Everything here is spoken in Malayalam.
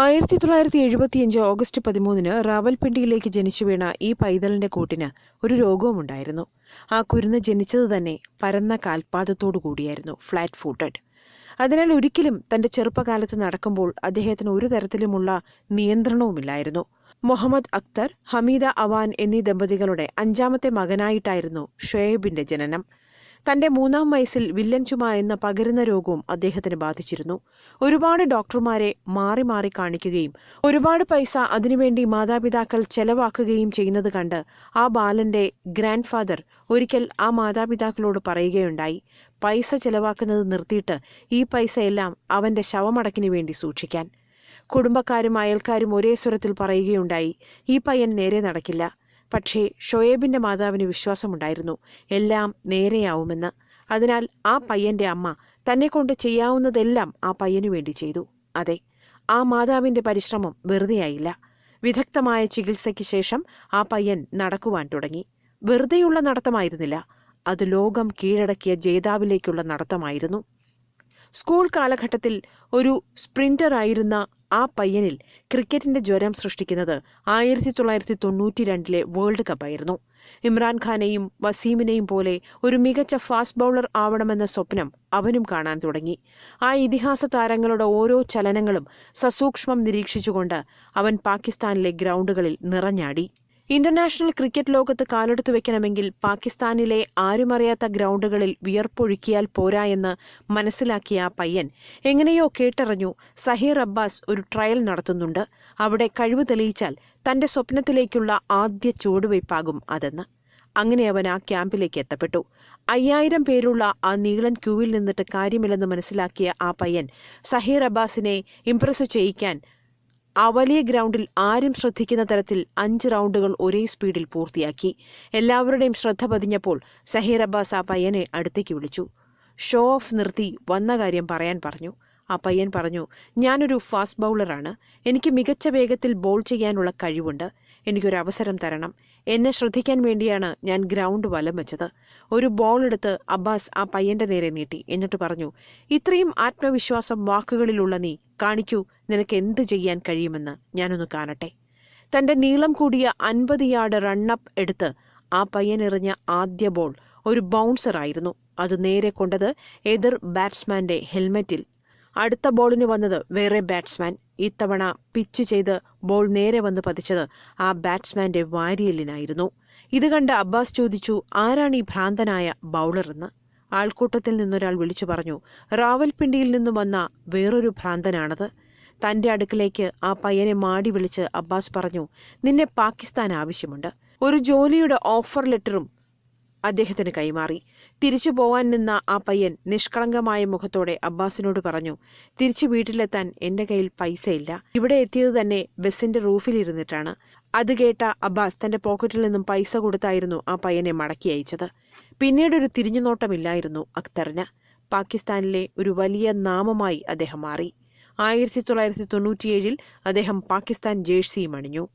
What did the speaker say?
ആയിരത്തി തൊള്ളായിരത്തി എഴുപത്തിയഞ്ച് ഓഗസ്റ്റ് പതിമൂന്നിന് റാവൽപിണ്ടിയിലേക്ക് ജനിച്ചു വീണ ഈ പൈതലിൻ്റെ കൂട്ടിന് ഒരു രോഗവും ഉണ്ടായിരുന്നു ആ കുരുന്ന് ജനിച്ചത് തന്നെ പരന്ന കാൽപാദത്തോടു കൂടിയായിരുന്നു ഫ്ലാറ്റ് ഫൂട്ടഡ് അതിനാൽ ഒരിക്കലും തന്റെ ചെറുപ്പകാലത്ത് നടക്കുമ്പോൾ അദ്ദേഹത്തിന് ഒരു തരത്തിലുമുള്ള നിയന്ത്രണവുമില്ലായിരുന്നു മുഹമ്മദ് അക്തർ ഹമീദ അവാൻ എന്നീ ദമ്പതികളുടെ അഞ്ചാമത്തെ മകനായിട്ടായിരുന്നു ഷുയേബിന്റെ ജനനം തന്റെ മൂന്നാം വയസ്സിൽ വില്ലൻ ചുമ എന്ന പകരുന്ന രോഗവും അദ്ദേഹത്തിന് ബാധിച്ചിരുന്നു ഒരുപാട് ഡോക്ടർമാരെ മാറി മാറി കാണിക്കുകയും ഒരുപാട് പൈസ അതിനുവേണ്ടി മാതാപിതാക്കൾ ചെലവാക്കുകയും ചെയ്യുന്നത് കണ്ട് ആ ബാലന്റെ ഗ്രാൻഡ് ഫാദർ ഒരിക്കൽ ആ മാതാപിതാക്കളോട് പറയുകയുണ്ടായി പൈസ ചെലവാക്കുന്നത് നിർത്തിയിട്ട് ഈ പൈസയെല്ലാം അവന്റെ ശവമടക്കിനു വേണ്ടി സൂക്ഷിക്കാൻ കുടുംബക്കാരും അയൽക്കാരും ഒരേ സ്വരത്തിൽ പറയുകയുണ്ടായി ഈ പയ്യൻ നേരെ നടക്കില്ല പക്ഷേ ഷൊയേബിൻ്റെ മാതാവിന് വിശ്വാസമുണ്ടായിരുന്നു എല്ലാം നേരെയാവുമെന്ന് അതിനാൽ ആ പയ്യന്റെ അമ്മ തന്നെക്കൊണ്ട് ചെയ്യാവുന്നതെല്ലാം ആ പയ്യനു വേണ്ടി ചെയ്തു അതെ ആ മാതാവിൻ്റെ പരിശ്രമം വെറുതെയായില്ല വിദഗ്ധമായ ചികിത്സയ്ക്ക് ശേഷം ആ പയ്യൻ നടക്കുവാൻ തുടങ്ങി വെറുതെയുള്ള നടത്തമായിരുന്നില്ല അത് ലോകം കീഴടക്കിയ ജേതാവിലേക്കുള്ള നടത്തമായിരുന്നു സ്കൂൾ കാലഘട്ടത്തിൽ ഒരു ആയിരുന്ന ആ പയ്യനിൽ ക്രിക്കറ്റിന്റെ ജ്വരം സൃഷ്ടിക്കുന്നത് ആയിരത്തി തൊള്ളായിരത്തി തൊണ്ണൂറ്റി രണ്ടിലെ വേൾഡ് കപ്പായിരുന്നു ഇമ്രാൻഖാനെയും വസീമിനെയും പോലെ ഒരു മികച്ച ഫാസ്റ്റ് ബൗളർ ആവണമെന്ന സ്വപ്നം അവനും കാണാൻ തുടങ്ങി ആ ഇതിഹാസ താരങ്ങളുടെ ഓരോ ചലനങ്ങളും സസൂക്ഷ്മം നിരീക്ഷിച്ചുകൊണ്ട് അവൻ പാകിസ്ഥാനിലെ ഗ്രൗണ്ടുകളിൽ നിറഞ്ഞാടി ഇന്റർനാഷണൽ ക്രിക്കറ്റ് ലോകത്ത് കാലെടുത്തു വെക്കണമെങ്കിൽ പാകിസ്ഥാനിലെ ആരുമറിയാത്ത ഗ്രൗണ്ടുകളിൽ വിയർപ്പൊഴുക്കിയാൽ പോരാ എന്ന് മനസ്സിലാക്കിയ പയ്യൻ എങ്ങനെയോ കേട്ടറിഞ്ഞു സഹീർ അബ്ബാസ് ഒരു ട്രയൽ നടത്തുന്നുണ്ട് അവിടെ കഴിവ് തെളിയിച്ചാൽ തന്റെ സ്വപ്നത്തിലേക്കുള്ള ആദ്യ ചുവടുവയ്പാകും അതെന്ന് അങ്ങനെ അവൻ ആ ക്യാമ്പിലേക്ക് എത്തപ്പെട്ടു അയ്യായിരം പേരുള്ള ആ നീളൻ ക്യൂവിൽ നിന്നിട്ട് കാര്യമില്ലെന്ന് മനസ്സിലാക്കിയ ആ പയ്യൻ സഹീർ അബ്ബാസിനെ ഇംപ്രസ് ചെയ്യിക്കാൻ അവലിയ ഗ്രൗണ്ടിൽ ആരും ശ്രദ്ധിക്കുന്ന തരത്തിൽ അഞ്ച് റൗണ്ടുകൾ ഒരേ സ്പീഡിൽ പൂർത്തിയാക്കി എല്ലാവരുടെയും ശ്രദ്ധ പതിഞ്ഞപ്പോൾ സഹീർ അബ്ബാസ് ആ പയ്യനെ അടുത്തേക്ക് വിളിച്ചു ഷോ ഓഫ് നിർത്തി വന്ന കാര്യം പറയാൻ പറഞ്ഞു ആ പയ്യൻ പറഞ്ഞു ഞാനൊരു ഫാസ്റ്റ് ബൗളറാണ് എനിക്ക് മികച്ച വേഗത്തിൽ ബോൾ ചെയ്യാനുള്ള കഴിവുണ്ട് എനിക്കൊരു അവസരം തരണം എന്നെ ശ്രദ്ധിക്കാൻ വേണ്ടിയാണ് ഞാൻ ഗ്രൗണ്ട് വലം വെച്ചത് ഒരു ബോൾ എടുത്ത് അബ്ബാസ് ആ പയ്യന്റെ നേരെ നീട്ടി എന്നിട്ട് പറഞ്ഞു ഇത്രയും ആത്മവിശ്വാസം വാക്കുകളിലുള്ള നീ കാണിക്കൂ നിനക്ക് എന്ത് ചെയ്യാൻ കഴിയുമെന്ന് ഞാനൊന്ന് കാണട്ടെ തന്റെ നീളം കൂടിയ അൻപത് യാർഡ് റണ്ണപ്പ് എടുത്ത് ആ പയ്യൻ എറിഞ്ഞ ആദ്യ ബോൾ ഒരു ബൗൺസറായിരുന്നു അത് നേരെ കൊണ്ടത് എതിർ ബാറ്റ്സ്മാന്റെ ഹെൽമെറ്റിൽ അടുത്ത ബോളിന് വന്നത് വേറെ ബാറ്റ്സ്മാൻ ഇത്തവണ പിച്ച് ചെയ്ത് ബോൾ നേരെ വന്ന് പതിച്ചത് ആ ബാറ്റ്സ്മാന്റെ വാരിയലിനായിരുന്നു ഇത് കണ്ട് അബ്ബാസ് ചോദിച്ചു ആരാണ് ഈ ഭ്രാന്തനായ ബൗളർ എന്ന് ആൾക്കൂട്ടത്തിൽ നിന്നൊരാൾ വിളിച്ചു പറഞ്ഞു റാവൽപിണ്ടിയിൽ നിന്നും വന്ന വേറൊരു ഭ്രാന്തനാണത് തന്റെ അടുക്കിലേക്ക് ആ പയ്യനെ മാടി വിളിച്ച് അബ്ബാസ് പറഞ്ഞു നിന്നെ പാകിസ്ഥാൻ ആവശ്യമുണ്ട് ഒരു ജോലിയുടെ ഓഫർ ലെറ്ററും അദ്ദേഹത്തിന് കൈമാറി തിരിച്ചു പോവാൻ നിന്ന ആ പയ്യൻ നിഷ്കളങ്കമായ മുഖത്തോടെ അബ്ബാസിനോട് പറഞ്ഞു തിരിച്ചു വീട്ടിലെത്താൻ എൻ്റെ കയ്യിൽ പൈസയില്ല ഇവിടെ എത്തിയത് തന്നെ റൂഫിൽ റൂഫിലിരുന്നിട്ടാണ് അത് കേട്ട അബ്ബാസ് തന്റെ പോക്കറ്റിൽ നിന്നും പൈസ കൊടുത്തായിരുന്നു ആ പയ്യനെ മടക്കി അയച്ചത് പിന്നീടൊരു തിരിഞ്ഞുനോട്ടമില്ലായിരുന്നു അക്തറിന് പാകിസ്ഥാനിലെ ഒരു വലിയ നാമമായി അദ്ദേഹം മാറി ആയിരത്തി തൊള്ളായിരത്തി തൊണ്ണൂറ്റിയേഴിൽ അദ്ദേഹം പാകിസ്ഥാൻ ജേഴ്സിയും അണിഞ്ഞു